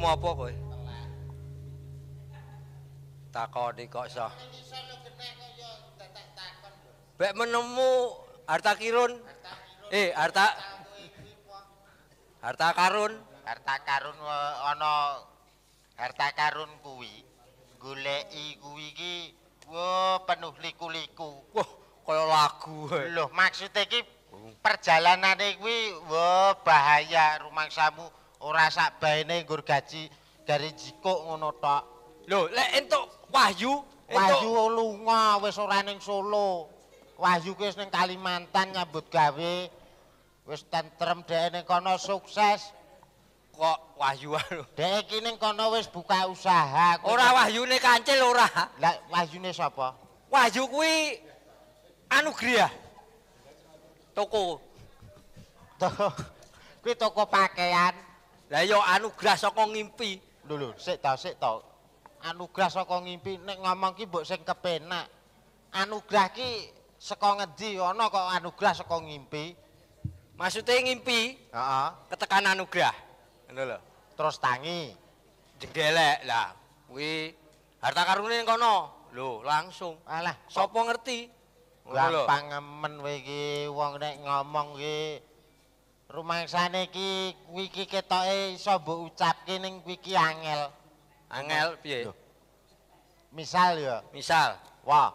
Jenengmu apa kowe? Takoni kok iso. Bek menemu harta kirun. Eh, harta Harta karun. Harta karun ana harta karun kuwi. Goleki kuwi iki penuh liku-liku. Wah, kaya lagu. Lho, maksud e ki perjalanane kuwi wah bahaya rumangsamu. ora sak baene nggur gaji dari jikuk ngono tok. Lho, lek entuk Wahyu, Wahyu entuk... lunga wis ora ning Solo. Wahyu wis ning Kalimantan nyambut gawe. Wis tentrem dhek ning kono sukses. Kok Wahyu lho. Dhek iki ning kono wis buka usaha. Kui ora Wahyune kancil ora. Lah Wahyune sapa? Wahyu kuwi Anugria. Toko. Toko. Kuwi toko pakaian. Lah ya anugrah saka ngimpi. Lho lho, sik ta sik ta. Anugrah saka ngimpi nek ngomong ki mbok sing kepenak. Anugrah ki saka ngendi ana kok anugrah saka ngimpi? Maksude ngimpi? Heeh. Ketekan anugrah. Ngono lho. Terus tangi. Jenggelek lah. Kuwi harta karunane ning kono. Lho, langsung. Alah, sapa ngerti? Lah pangemen kowe iki wong nek ngomong ki rumangsane iki kuwi iki ketoke iso mbok ucapke ning kuwi iki angel. Angel piye? Misal ya. Misal. Wah.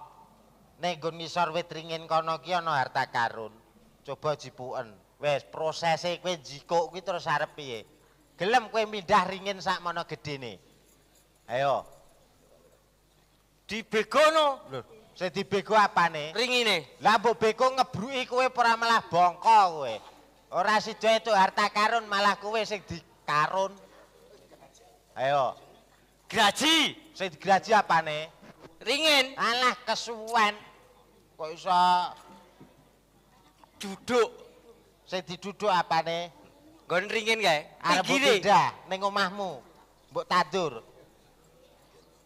Nek nggon wit ringin kono ki ana harta karun. Coba jipuken. Wes prosese kowe jikuk kuwi terus arep piye? Gelem kowe pindah ringin sak mono gedene. Ayo. Dibegono. Lho, sing dibego apane? Ringine. Lah mbok beko ngebruki kowe ora malah bongkok kowe. Ora sida itu harta karun malah kowe sing dikarun. Ayo. Graji, sing digraji apane? Ringin. Alah kesuwen. Kok iso duduk sing diduduk apane? Nggon ringin kae. Arep pindah ning omahmu. Mbok tandur.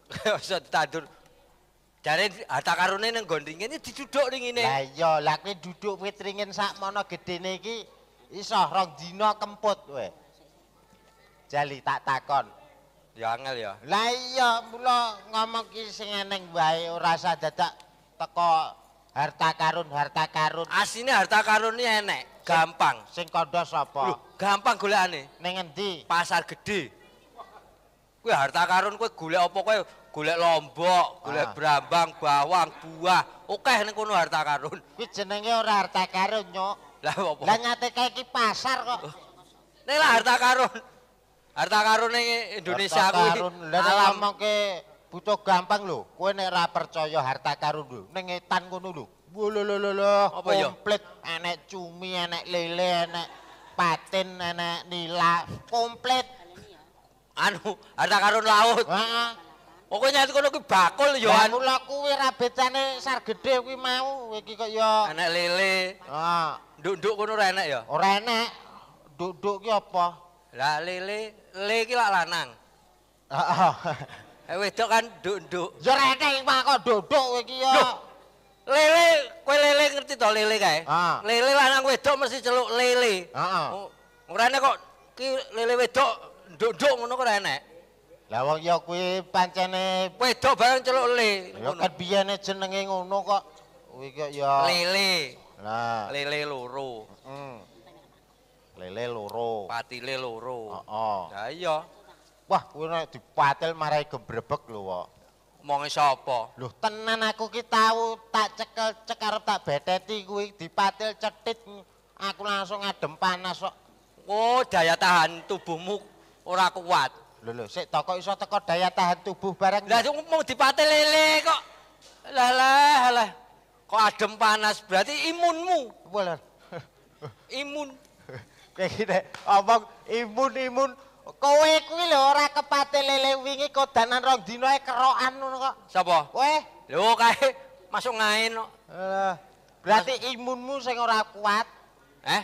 Ora tandur. Jare harta karune ning gondringene diduduk ringine. Lah iya, lak kowe duduk wit ringin sakmono gedene iki Iso rong dina kemput we Jali tak takon. Ya angel ya. Lah iya mula ngomong ki sing eneng wae ora usah dadak teko harta karun harta karun. Asine harta karun iki enek, gampang. Sing kandha sapa? gampang golekane. Ning endi? Pasar gede. Kuwi harta karun kowe golek apa kowe? Golek lombok, golek ah. brambang, bawang, buah. Oke ning kono harta karun. Kuwi jenenge ora harta karun, Nyok. Lah opo? Lah ngate kae iki pasar kok. Oh. Nek lah harta karun. Harta karun ning Indonesia kuwi. Harta karun. Lah ngomongke butuh gampang lho. Kowe nek ra percaya harta karun lho, ning etan ngono lho. Wo lo lo lo. Komplit enek cumi, enek lele, enek patin, enek nila, komplit. Anu, harta karun laut. Pokoknya itu kalau bakul, Yohan. Kalau aku ini rabetannya sar gede, aku mau. Ini kok ya... Anak lele. Ah. Nduk-nduk kono ora enak ya? Ora enak. Duduk ki apa? Lah lele, le ki lak lanang. Heeh. Eh wedok kan duduk. Ya ora enak iki kok duduk kowe ki ya. Lele, kowe lele ngerti to lele kae? Ah. lak nang wedok mesti celuk lele. Heeh. Oh, ora enak kok ki lele wedok duduk ngono kok ora enak. Lah wong ya kuwi pancene wedok bareng celuk le. Ya kan biyene jenenge ngono kok. Kowe kok ya Lele. Nah. Lele loro. Mm. Lele loro. Patile loro. Heeh. Oh, iya. Wah, kuwi nek dipatil marai gembrebek lho, Wak. Omonge sapa? Lho, tenan aku ki tau tak cekel cek arep tak beteti kuwi dipatil cetit aku langsung adem panas sok. Oh, daya tahan tubuhmu ora kuat. Lho lho, sik toko iso teko daya tahan tubuh bareng. Lah mau dipatil lele kok. Lah lah lah. Kok adem panas berarti imunmu. Bener. Imun. Kayak gini, omong imun imun. Kowe kuwi lho ora kepate lele wingi kodanan rong dino ae kerokan ngono kok. Sapa? Kowe. Lho kae masuk ngain kok. Eh, berarti imunmu sing ora kuat. Eh?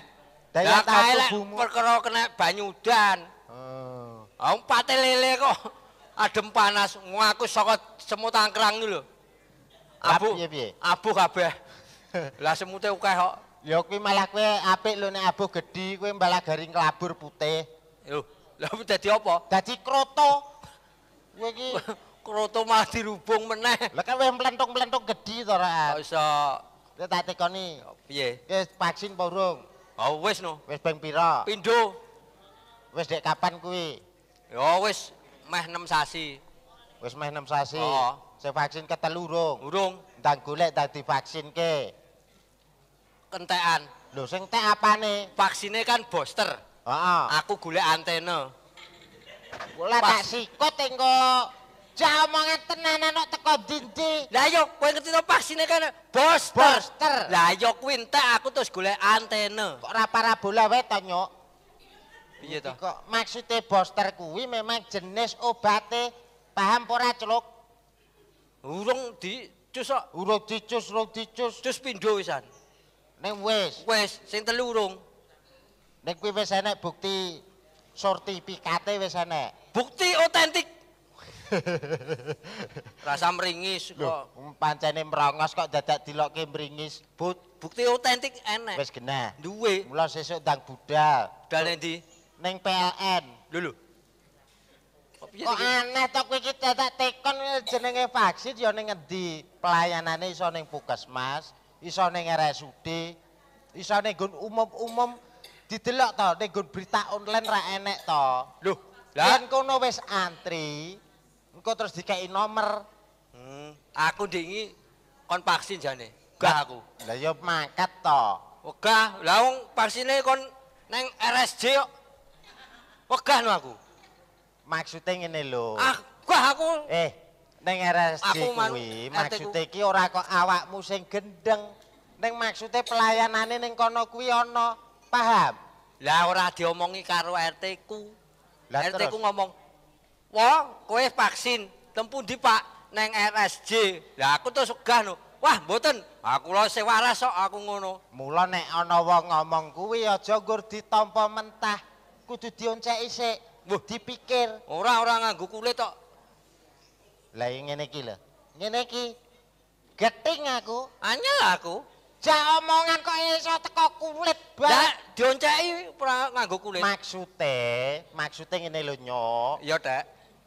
Daya tahan tubuhmu. Perkara kena banyudan. Oh. Aku pate lele kok adem panas ngaku saka semut angkrang lho. Abuh, piye piye? Apu kabeh. Lah semute akeh kok. Ya kuwi malah kowe apik lho nek abuh gedhi kowe mbalah garing kelabur putih. Lho, lha dadi apa? Dadi kroto. Kowe iki kroto malah dirubung meneh. Lah kan wis mlentung-mlentung gedhi to ra. Kok iso. Kowe tak tekoni. Piye? Wis vaksin apa urung? Oh wis no. Wis ping pira? Pindho. Wis dek kapan kuwi? Ya wis meh 6 sasi. Wis meh 6 sasi. Oh. divaksin ketelu urung. Urung ndang golek ndang divaksinke. Kentekan. Lho sing teh apane? Vaksine kan booster. Heeh. Aku golek antena. Kula tak sikut engko. Jamange tenan-anak teko dindi. Lah yo kowe ngerti to vaksine kan booster. Booster. Lah yo kuwi aku terus golek antena. Kok ora parabola wae to nyok? Piye to? Kok maksude booster kuwi memang jenis obate paham ora celuk? urung dicus, cusok urung dicus urung dicus cus pindho wisan ning wis wis sing telu urung nek kuwi wis enek bukti sertifikate wis enek bukti otentik rasa meringis kok pancene merongos kok dadak dilokke meringis bukti otentik enek wis genah duwe mula sesuk ndang budal budal ning PLN lho Kok oh, aneh to kowe iki tak tekon jenenge vaksin ya ning ngendi pelayanane iso ning Puskesmas, iso ning RSUD, iso ning gun umum-umum didelok to ning gun berita online ra enek to. Loh, lah kono wis antri, engko terus dikeki nomor. Hmm, aku dingi kon vaksin jane. Gak aku. Lah ya makat to. Wegah, oh, lah wong vaksine kon neng RSJ kok. Wegah aku. maksudnya ngene lho. Ah, aku Eh, ning RSJ kuwi maksude iki ora kok awakmu sing gendeng. Ning maksude pelayanane ning kono kuwi ana. Paham? Lah ora diomongi karo RT ku. RT ku ngomong, "Wah, kowe vaksin, tempu di Pak?" Ning RSJ. Lah aku terus segah lho. Wah, mboten. Aku lho sing waras kok aku ngono. Mula nek ana wong ngomong kuwi aja nggur ditampa mentah. Kudu dionceki sik. Wah. dipikir orang-orang nganggu kulit tok lah yang ini kilo ini ki geting aku hanya aku jauh omongan kok iso teko kulit bang nah, dioncai nganggu kulit maksudnya maksudnya ini lo nyok iya dek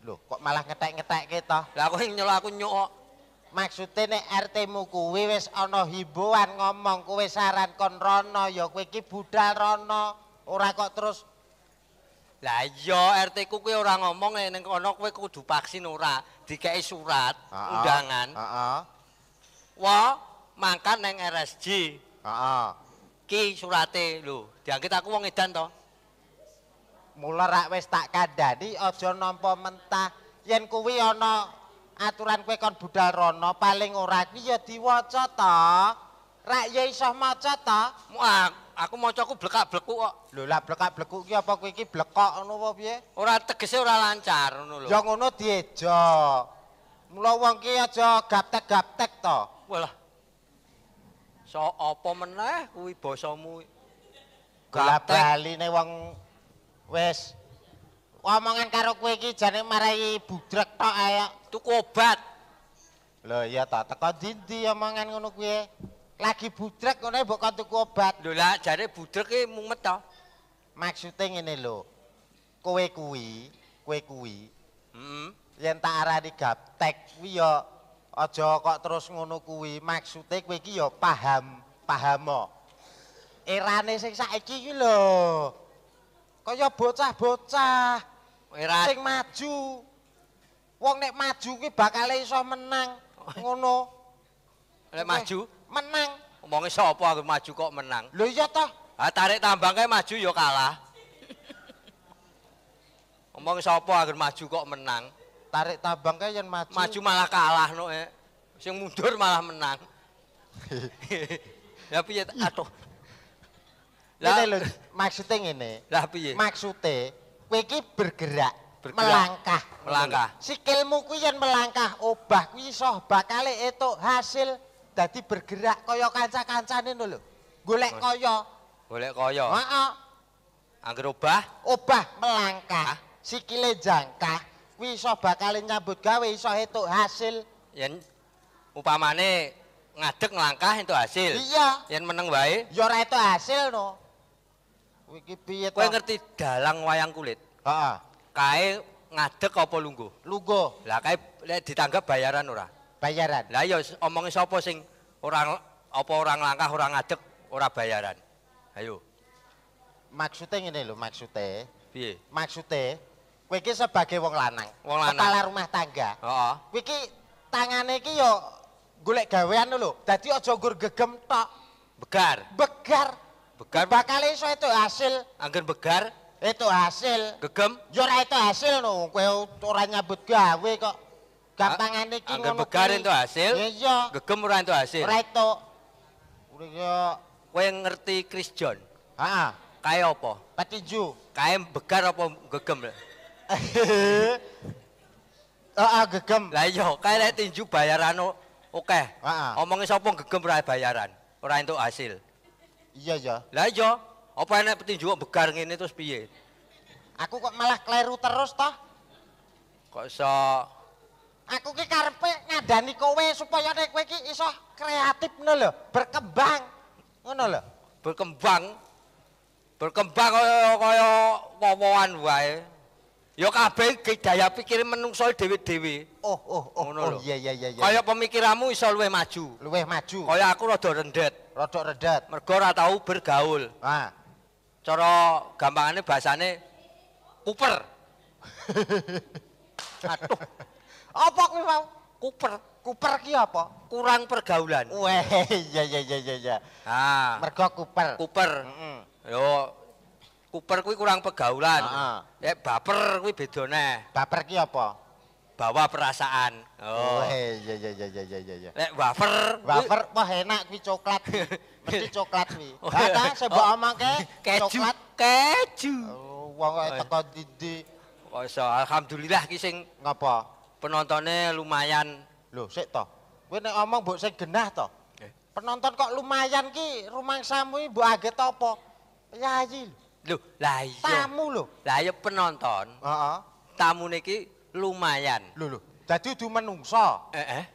lo kok malah ngetek-ngetek gitu lah aku yang aku nyok maksudnya ini RT mu kuwi wis ono hiboan ngomong kuwi saran kon rono ya kuwi ki budal rono ora kok terus Lah iya RT ku kuwi ora ngomong nek ning kono kowe kudu vaksin ora, dikeki surat undangan. Heeh. Heeh. makan ning RSJ. Heeh. Ki surate lho, dianggit aku wong edan to. Mula rak wis tak kandhani aja nampa mentah yen kuwi ana aturan kowe kon budal rono paling ora iki ya diwaca to. Rak ya iso maca to. aku macaku blekak blekuk kok. Lho lah blekak blekuk iki apa kowe iki blekok ngono apa piye? Ora tegese ora lancar ngono lho. Ya ngono dieja. Mula wong iki aja gaptek-gaptek to. Walah. So apa meneh kuwi basamu? Gaptekline wong wis omongan karo kowe iki jane marahi budrek tok ayo. tuku obat. Lho iya ta teko dindi omongan ngono kuwi. lagi budrek ngene mbok kon tuku obat. Lho lah jare budrek e mumet to. Maksude ngene lho. Kowe kuwi, kowe kuwi. Heeh. Hmm. Yen tak arani gaptek kuwi ya aja kok terus ngono kuwi. Maksude kowe iki ya paham, pahamo. mo. Erane sing saiki iki lho. Kaya bocah-bocah. Era sing maju. Wong nek maju kuwi bakal iso menang. Ngono. Nek maju. menang omongin sapa aku maju kok menang lho iya toh ah tarik tambang kae maju ya kalah omongi sapa agar maju kok menang tarik tambang kae yang maju maju malah kalah no eh. yang mundur malah menang ya piye aduh lah lho maksude ngene lah piye maksude kowe iki bergerak melangkah melangkah sikilmu kuwi yen melangkah obah kuwi iso bakale etuk hasil jadi bergerak koyo kanca-kancane ini lho. Golek kaya. Golek kaya. Heeh. Angger obah, obah melangkah, sikile jangkah, kuwi iso bakal nyambut gawe, iso entuk hasil. Yen upamane ngadeg melangkah itu hasil. Iya. yang menang baik, Ya itu hasil no. Kuwi itu. piye ngerti dalang wayang kulit? Heeh. Kae ngadeg apa lungguh? Lungguh. Lah kae ditanggap bayaran ora? bayaran. Lah ya omongi sapa sing orang apa orang langkah orang ngadeg ora bayaran. Ayo. Maksude ngene lho maksude. Piye? Maksude kowe iki sebagai wong lanang, wong lanang. kepala rumah tangga. Heeh. Oh. Kowe iki tangane iki ya golek gawean lho. Dadi aja gur gegem tok. Begar. Begar. Begar. Bakal iso itu hasil. Angger begar. Itu hasil. Gegem. Ya ora itu hasil lho. Kowe ora nyambut gawe kok. Gampangan iki ngono. Angger begar hasil. Iya. iya. Gegem orang itu hasil. Ora entuk. Iya. Kowe ngerti Chris John? Heeh. kaya apa? Petinju. kaya begar apa gegem? Ah, gegem. Lah iya, kae lek tinju bayaran oke. Heeh. Omongi sapa gegem ora bayaran, ora entuk hasil. Iya ya. Lah iya, apa yang petinju kok begar ngene terus piye? Aku kok malah kleru terus toh? Kok iso aku ki karepe ngadani kowe supaya nek kowe ki iso kreatif ngono lho, berkembang. Ngono lho, berkembang. Berkembang kaya kaya wowoan wae. Ya kabeh iki daya pikir menungso dhewe-dhewe. Oh, oh, oh, ngono oh, iya, iya, iya. Kaya pemikiranmu iso luwih maju. Luwih maju. Kaya aku rada rendet. Rada rendet. Mergo ora tau bergaul. Ha. Ah. Cara gampangane bahasane kuper. Aduh. Apa kuwi mau? Kuper. Kuper ki apa? Kurang pergaulan. Weh, iya iya iya iya Ha. Iya. Ah. Mergo kuper. Kuper. Mm -hmm. Yo kuper kuwi kurang pergaulan. Heeh. Ya baper kuwi beda neh. Baper ki apa? Bawa perasaan. Oh, iya iya iya iya iya iya. Lek wafer, wafer wah enak kuwi coklat. Mesti coklat kuwi. Oh, Ada iya. oh. keju. coklat keju. Oh, wong teko ndi-ndi. Alhamdulillah ki sing ngapa? penontonnya lumayan lho sik toh gue nek omong buk sik genah toh penonton kok lumayan ki rumah samu buk agak topo yayi lho lah iya tamu lho lah iya penonton uh -huh. tamu niki lumayan lho lho jadi udah menungsa. eh eh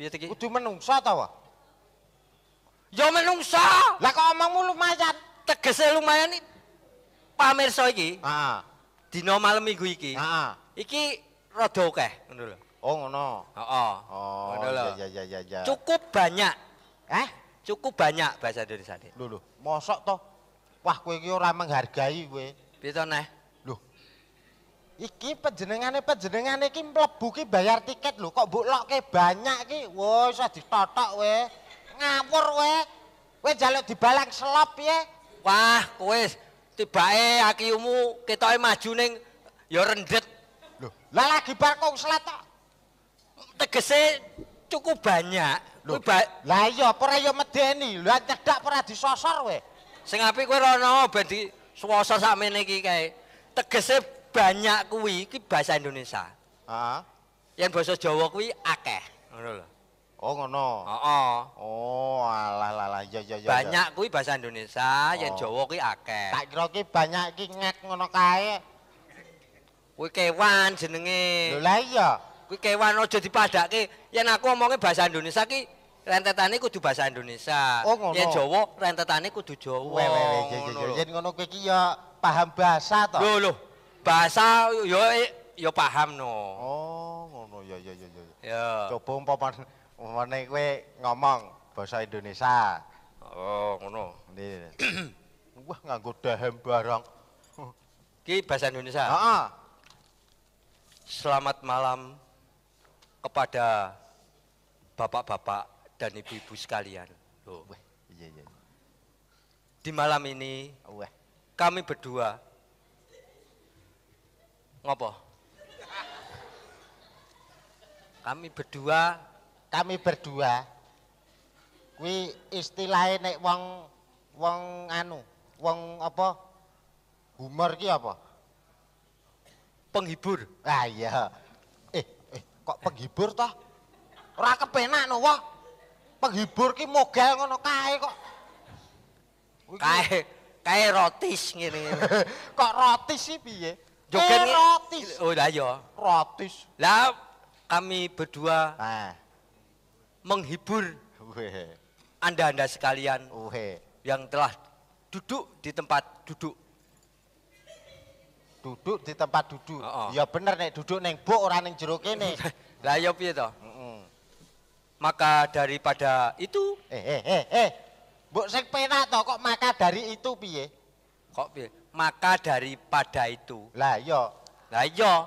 biar tiki udah menungso tau ya lah kok omongmu lumayan tegesnya lumayan nih pamer so iki uh -huh. dino malam minggu iki uh -huh. iki rada akeh ngono lho. Oh ngono. Heeh. Oh. Ngono lho. Ya ya ya ya. ya. Cukup banyak. Eh? Cukup banyak bahasa Indonesia ini. Lho lho, mosok toh. Wah, kowe iki ora menghargai kowe. Piye neh? Lho. Iki panjenengane panjenengane iki mlebu ki bayar tiket lho, kok mbok lokke banyak ki. Wah, iso ditotok kowe. Ngawur kowe. Kowe jaluk dibalang selop ya. Wah, kowe tibake akiumu ketoke maju ning ya rendah Loh, lah lagi bar selat tok. Tegese cukup banyak. Loh, ba lah iya apa ora ya medeni. Lah nyedak ora disosor kowe. Sing apik kowe rono ben di suwasa sakmene iki kae. Tegese banyak kuwi iki bahasa Indonesia. Heeh. Yang bahasa Jawa kuwi akeh, ngono lho. Oh ngono. Heeh. Oh, alah alah ya ya ya. Iya. Banyak kuwi bahasa Indonesia, oh. yang Jawa kuwi akeh. Tak kira ki banyak ki ngek ngono kae. Kowe kewan jenenge. Lho lah iya. Kowe kewan aja dipadake. Yen aku omongke bahasa Indonesia ki rentetane kudu bahasa Indonesia. Oh, Yen Jawa rentetane kudu Jawa. Yen ngono kowe ki ya paham bahasa to. Lho lho. Bahasa yo yo paham no. Oh, ngono ya ya ya ya. Coba umpaman umpane kowe ngomong bahasa Indonesia. Oh, ngono. Nggih. Wah, nganggo dahem barang. Ki bahasa Indonesia. Heeh. selamat malam kepada bapak-bapak dan ibu-ibu sekalian. Iya, iya, iya. Di malam ini kami berdua ngopo? Kami berdua, kami berdua. Kuwi istilahnya nek wong wong anu, wong apa? Humor ki apa? Penghibur. Ah iya. Eh, eh kok penghibur toh? Ora kepenak no wah. Penghibur ki mogel ngono kae kok. Kae kae rotis ngene. kok rotis sih piye? Joget eh, rotis. Oh lah ya. Rotis. Lah kami berdua ah. menghibur Anda-anda sekalian Uhe. yang telah duduk di tempat duduk duduk di tempat duduk. Oh, oh. Ya bener nek duduk neng bu orang neng jeruk ini. Lah ya piye toh? Maka daripada itu eh eh eh eh bu sing penak toh kok maka dari itu piye? Kok piye? Maka daripada itu. Lah iya. Lah iya.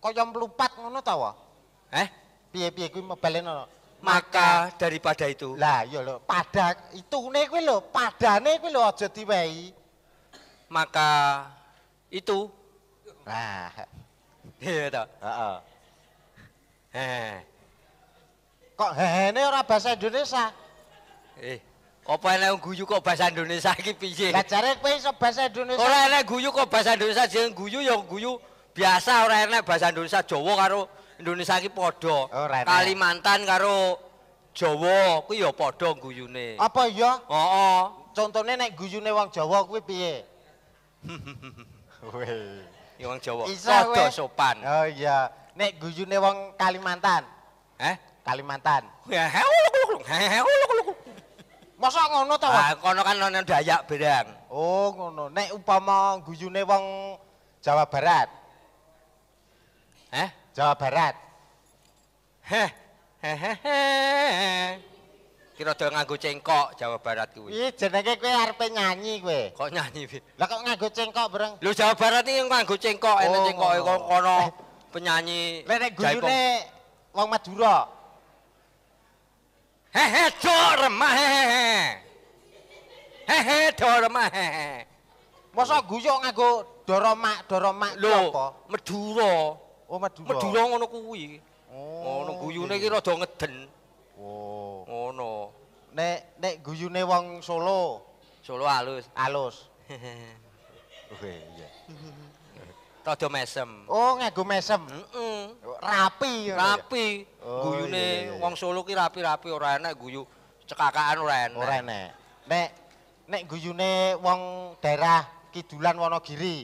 Kok yang mlumpat ngono ta Eh? Piye-piye kuwi mebaleno. Maka, maka daripada itu. Lah iya lho, pada gue kuwi lho, padane kuwi lho aja diwehi. Maka itu nah iya toh heeh heh kok hehe ini orang bahasa Indonesia eh apa enak guyu kok bahasa Indonesia ini piye lah cari apa bisa bahasa Indonesia orang enak guyu kok bahasa Indonesia jeng guyu ya guyu biasa orang enak bahasa Indonesia Jawa karo Indonesia ini podo oh, Kalimantan karo Jawa kuwi ya podo guyune apa iya heeh oh, oh. contohnya nek guyune wong Jawa kuwi piye Weh. wong Jawa. Sopo sopan. Oh iya. Nek guyune wong Kalimantan. Hah? Kalimantan. Masa ngono ta? Ah, kono kan ana Dayak Berang. Oh, ngono. Nek upama guyune wong Jawa Barat. Hah? Jawa Barat. Heh. Heh. kira do nganggo cengkok Jawa Barat kuwi. Ih jenenge kowe arepe nyanyi kowe. Kok nyanyi? Lah kok nganggo cengkok bareng? Lho Jawa Barat iki nganggo cengkok, oh, ene cengkok e kok oh, kono penyanyi. Lek nek gurune wong Madura. Hehe dor mah hehe. Hehe dor mah hehe. Mosok guyu nganggo doromak doromak lho apa? Madura. Oh Madura. Madura ngono kuwi. Oh, ngono guyune iki rada ngeden. Okay. Oh. ngono. Nek nek guyune wong Solo. Solo halus, halus. Oke, iya. Rada mesem. Oh, nganggo mesem. Heeh. Rapi ya. Rapi. Oh, guyune wong Solo ki rapi-rapi ora enak guyu cekakakan ora enak. Ora enak. Nek nek guyune wong daerah Kidulan Wonogiri.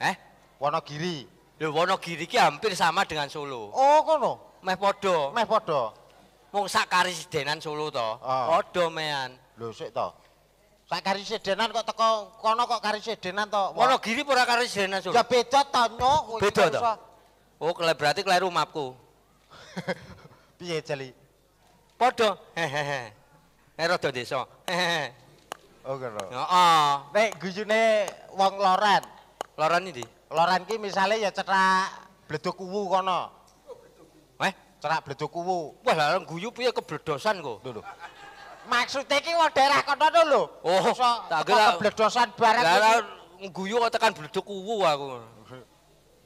Hah? Eh? Wonogiri. Lho Wonogiri ki hampir sama dengan Solo. Oh, kono. Meh padha. Meh padha. mung sak karesidenan Solo to. Ah. Padha oh. mean. Lho sik to. Sak karesidenan kok teko kono kok karesidenan to. Wono giri ora karesidenan Solo. Ya beda to, no. Beda to. Oh, berarti kle rumapku. Piye jeli? Padha. Hehehe. Nek eh, rada desa. Oh, ngono. Heeh. Ah. Nek guyune wong loren. Loren iki? Loren ki misale ya cetak bleduk uwu kono. cerak bledok uwu. Wah, lha guyu piye kebledosan kok. Lho. Maksud iki wong daerah kono to lho. Oh, so, tak kira kebledosan barang. Lha lha guyu kok tekan bledo kuwu aku.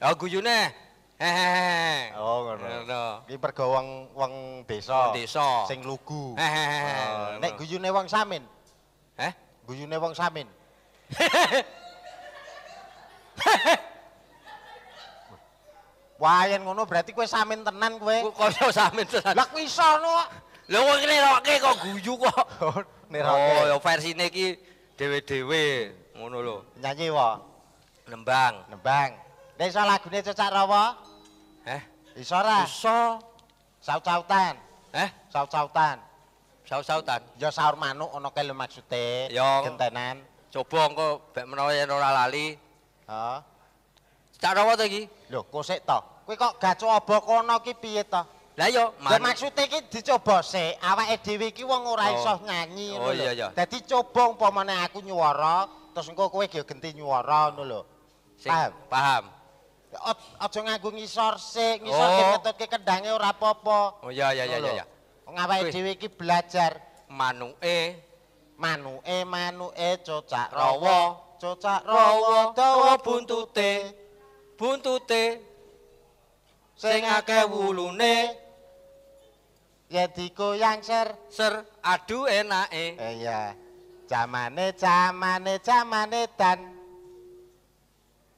Ya guyune. Hehehe. Oh, ngono. Ngono. Iki pergo wong desa. Wong desa. Sing lugu. Hehehe. Oh, nek guyune wong samin. Eh? Guyune wong samin. Hehehe. Wah, ngono berarti kowe samin tenan kowe. Kok samin tenan. Lah iso no. Lha kok ngene kok kok guyu kok. Oh, Nirake. Oh, ya versine iki dhewe-dhewe ngono lho. Nyanyi wa. Nembang. Nembang. Nek iso lagune cecak rawa. Heh, iso ora? Iso. Saut-sautan. Heh, saut-sautan. Saut-sautan. Ya saur manuk ana ke lho maksude. Ya. Gentenan. Coba engko bek menawa yen ora lali. Heeh. Cecak rawa ta iki? Lho, kosek toh kowe kok coba kono ki piye to la yo maksud e ki dicoba sik awake dhewe ki wong ora oh. iso oh. nyanyi oh, lho dadi coba umpamane aku nyuwara terus engko kowe ge genti nyuwara ngono lho paham paham aja nganggo ngisor sik ngisor oh. ketutke kendange ora apa-apa oh iya iya iya iya wong awake dhewe ki belajar manuke manuke manuke cocak rawa cocak rawa dawa buntute buntute sing akeh wulune jadi koyang ser ser aduh enak e eh, iya jamane jamane jamane dan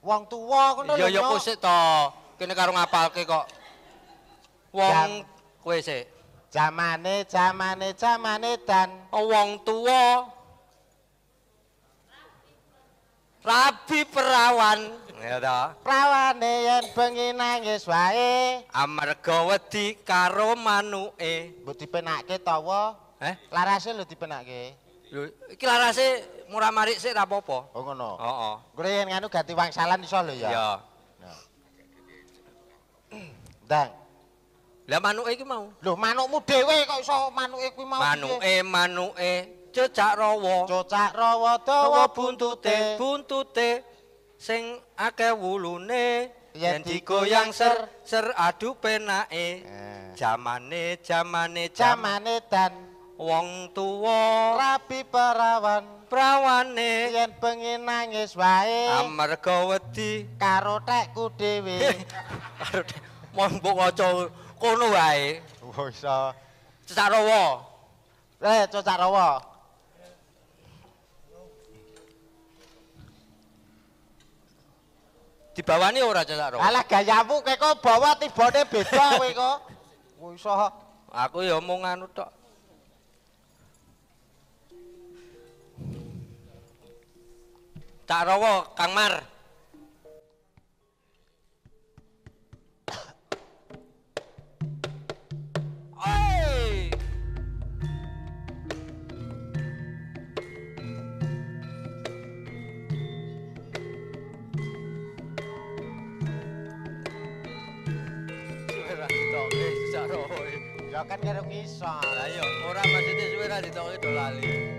wong tuwa ngono lho ya ya to kene karo ngapalke kok wong kowe sik jamane jamane jamane dan oh, wong tuwa rabi perawan Ya ta. Prawane yen bengi nangis wae. Amarga wedi karo manuke. Mbok dipenake ta wa? Heh, larase lho dipenake. Lho, iki larase murah marik sik rapopo Oh ngono. Hooh. Kuwi yen nganu ganti wangsalan iso lho ya. Iya. Dang. Lah manuke iki mau. Lho manukmu dhewe kok iso manuke kuwi mau. Manuke manuke cecak rawa. Cecak rawa dawa buntute. Buntute. buntute. sing akeh wulune yen digoyang ser ser adu penake eh. jamane jamane jamane dan wong tuwa rabi perawan prawane yen bengi nangis wae amarga wedi karo tekku dhewe eh, karo mong mbok waca kono wae wis oh, cecak rawa eh cecak rawa dibawani ora cetak rokok. Alah gayamu kek kok bawa tibane beda kowe kok. Iso. Aku ya mau nganu tok. Tak rowo Kang Mar. Lah kan karo kisah. Lah iya, ora maksude suwe ra ditongi dolali.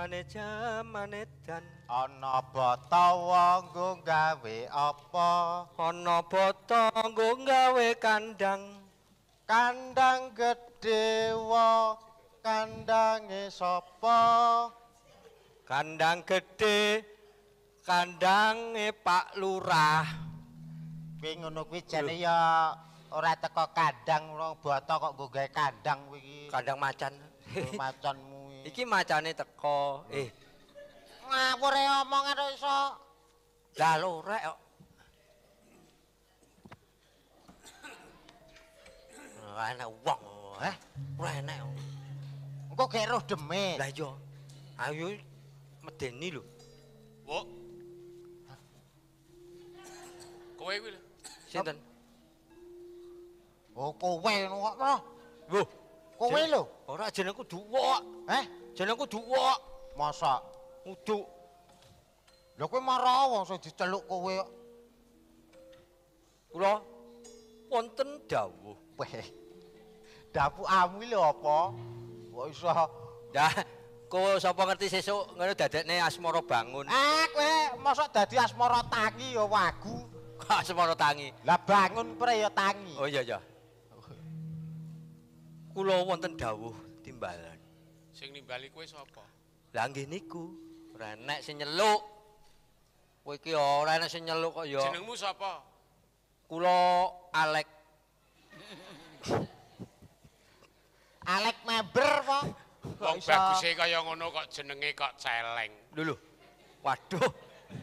jamane jamane dan ana bata wonggo gawe apa ana bata wonggo gawe kandang kandang gedhe wa kandange sapa kandang gedhe kandange Pak Lurah kuwi ngono kuwi jane ya ora teko kandang wong bata kok nggo kandang kuwi kandang macan macan iki macane teko eh ngapur e omongan ora iso dalu rek kok ana wong eh, ora enak engko gek roh demit lah iya ayo medeni lho wo kowe iki lho sinten oh kowe ngono kok Kowe lho. Ora jenengku Duwok. Heh, jenengku Duwok. Masa Uduk. Lah kowe marah wong iso diceluk kowe. Kula wonten dawuh. Weh. Dapuk amu lho apa? Kok iso dah kowe sapa ngerti sesuk ngono dadekne asmara bangun. Eh kowe mosok dadi asmara tangi ya wagu. kok Asmara tangi. Lah bangun pre ya tangi. Oh iya iya. kula wonten dawuh timbalan. Sing nimbali kowe sapa? Lah nggih niku. Ora enak sing nyeluk. Kowe iki ora enak sing nyeluk kok ya. Jenengmu sapa? Kula Alek. Alek Meber kok. Wong baguse kaya ngono kok jenenge kok celeng. Lho Waduh.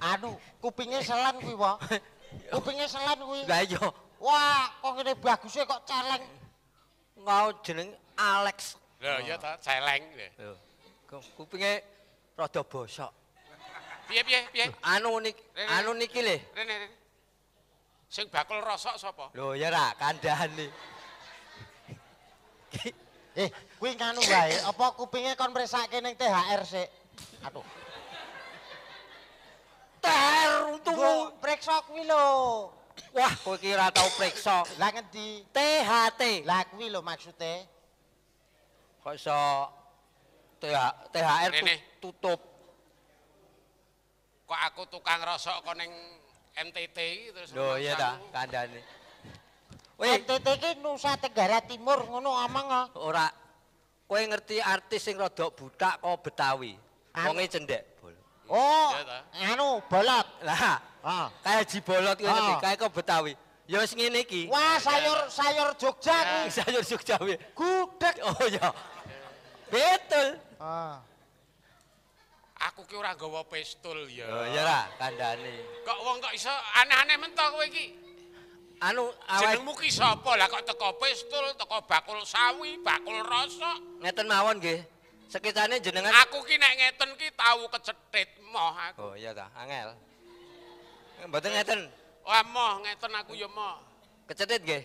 Anu, kupinge selan kuwi, Pak. Kupinge selan kuwi. Lah iya. Wah, kok ngene bagusnya kok celeng. mau jeneng Alex. Lho iya ta celeng. Lho. Kupinge rada bosok. Piye piye piye? Anu niki, anu niki lho. Rene rene. Sing bakul rosok sapa? Lho iya ra kandhane. eh, kuwi nganu wae, apa kupinge kon mresake ning THR sik? Aduh. THR untumu. Breksok kuwi lho. Wah, kowe iki ora tau preksa. Lah ngendi? THT. Lah kuwi lho maksude. Kok iso THR tutup. Kok aku tukang rosok kok ning MTT terus. Lho iya ta, kandhane. Wih, MTT iki Nusa Tenggara Timur ngono amang ah. Ora. Kowe ngerti artis sing rada butak kok Betawi. Wonge cendek. Oh, anu bolot. Lah, Ah. kaya jibolot ngene iki ah. kaya kok betawi ya wis ngene iki wah sayur eh. sayur jogja eh, ku sayur jogja we gudeg oh ya betul ah. aku ki ora nggawa pistol ya oh ya ra kandhane kok wong kok iso aneh-aneh mento kowe iki anu awake jenengmu ki sapa lah kok teko pistol teko bakul sawi bakul rasa ngeten mawon nggih sekitane jenengan aku ki nek ngeten ki tau kecetit moh aku oh iya ta angel Mboten ngeten. Ora oh, moh ngeten aku ya moh. Kecetit nggih.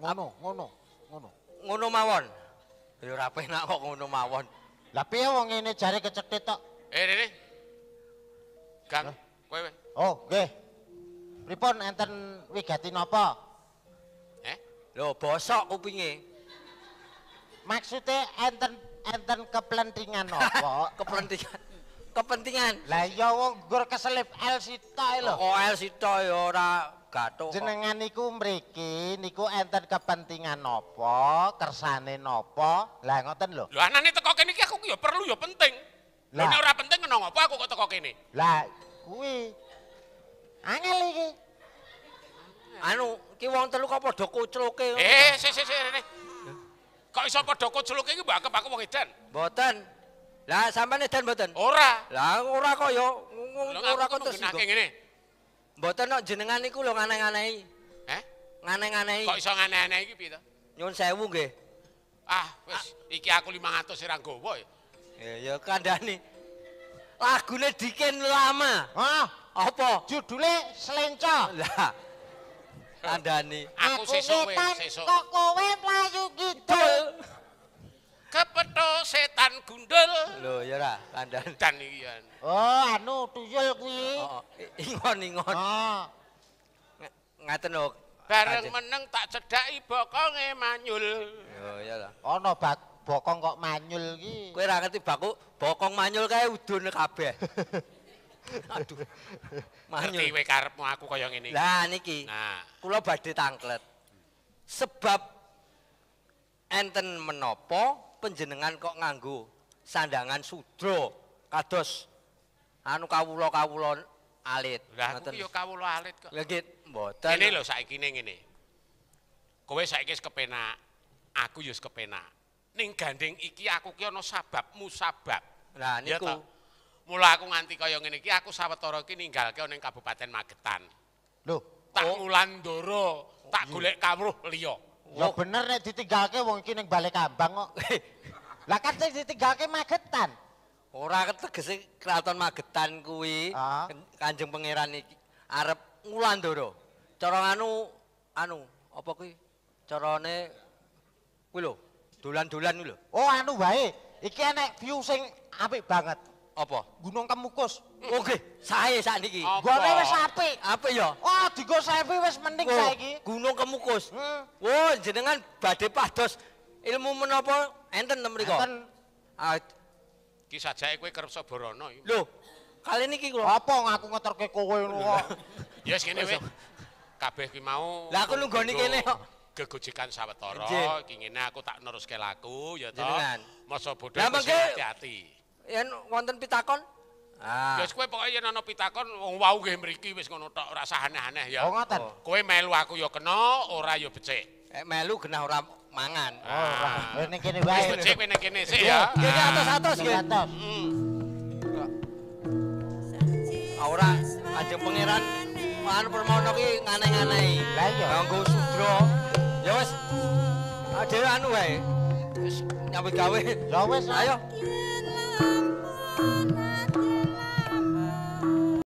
Ngono, ngono, ngono. Ngono mawon. Ya ora penak kok ngono mawon. Lah piye wong ngene jare kecetit tok? Eh, rene. Kang, kowe. Oh, nggih. Pripun enten wigati napa? Eh? Lho, bosok kupinge. Maksudnya enten enten keplentingan apa? keplentingan. kepentingan. Lah iya wong gur keselip Elsita lho. Kok oh, Elsita ya ora gatok. Jenengan niku mriki niku enten kepentingan nopo, kersane nopo? Lah ngoten lho. Lah anane teko kene iki aku ya perlu ya penting. Lah nek ora penting ngono apa aku kok teko kene? Lah kuwi angel iki. Anu, ki wong telu kok padha kucluke. Eh, sik sik sik. Kok iso padha kucluke iki mbak kepaku wong edan? Mboten. Lah sampean edan mboten? Ora. Lah ora kok ya. Ora kok terus. Nek ngene. Mboten nek jenengan niku lho ngane anehi Heh? ngane anehi Kok iso ngane anehi iki piye to? Nyuwun sewu nggih. Ah, wis iki aku 500 ora gowo. Ya eh, ya kandhani. Lagune diken lama. Hah? Apa? Judule Selenca. Lah. Kandhani. Aku sesuk kowe sesuk. Kok kowe mlayu kidul? kepeto setan gundul lho ya ra kandhan dan iya oh anu tuyul kuwi oh, oh ingon ingon oh. ngaten lho bareng meneng tak cedhaki bokonge manyul yo ya lah. ana bak bokong kok manyul iki kowe ra ngerti baku bokong manyul kae udun kabeh aduh manyul iki karepmu aku kaya ngene lah niki nah kula badhe tanglet sebab enten menopo penjenengan kok nganggo sandangan sudra kados anu kawula-kawula alit. Lah aku ya kawula alit kok. Lha nggih, mboten. Ngene lho saiki ning ngene. Kowe saiki kepenak, aku ya wis kepenak. Ning gandeng iki aku ki ana sebab musabab. niku. Mula aku nganti kaya ngene iki aku sawetara iki ninggalke ning Kabupaten Magetan. Lho, tak oh. ngulandoro, tak oh, golek kawruh liya. Ya bener nek ditinggalke wong iki ning balik kambang kok. Lah kan sing ditinggalke Magetan. Ora ketegese kraton Magetan kuwi Kanjeng Pangeran iki arep Ngulandara. Cara anu anu apa kuwi? Carane kuwi lho, dolan-dolan kuwi lho. Oh anu wae. Iki enek view sing apik banget. Apa? Gunung Kemukus. Oke, saya saat ini. Gue wes sapi. Apa ya? Oh, di gue sapi wes mending oh, saya ini. Gunung kemukus. Hmm. Wow, oh, jenengan badai padus. Ilmu menopo enten temen gue. Enten. Ah. Kisah saya gue kerap soborono. Lo, kali ini gue. Apa ngaku ngotor ke kowe lu? Ya sini wes. Kabeh gue mau. Lah aku nunggu nih gini. Gegojikan sahabat Toro, kini aku tak nerus ke laku, ya toh. Masa bodoh, hati-hati. Yang wonten pitakon, Ah. Wes kowe pokoke yen pitakon wong wau nggih mriki wis ngono tok ora aneh-aneh ya. Oh ngoten. Oh. Kowe melu aku ya kena, ora ya becik. Eh melu genah ora mangan. Ah. Oh. Ah. Ning kene wae. Wis becik ning kene sik ya. Ya hmm. ah. atus-atus nggih. Atus. Hmm. Ora aja pangeran man permono ki ngane nganei Lah ya. Ganggu sudra. Ya wis. Ade ah, anu wae. Wis nyambut gawe. Ya wis. Ayo. Lampan.